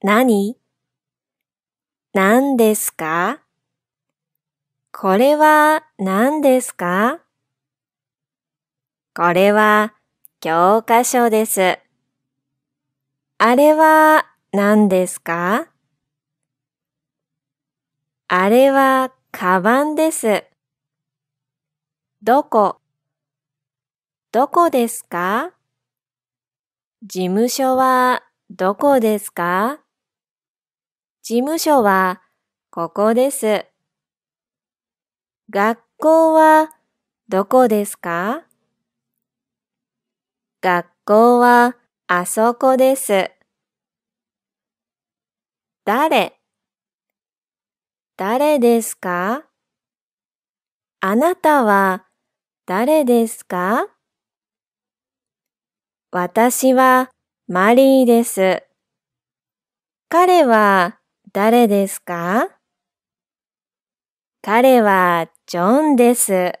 何何ですかこれは何ですかこれは教科書です。あれは何ですかあれはカバンです。どこどこですか事務所はどこですか事務所はここです。学校はどこですか学校はあそこです。誰誰ですかあなたは誰ですか私はマリーです。彼は誰ですか彼はジョンです。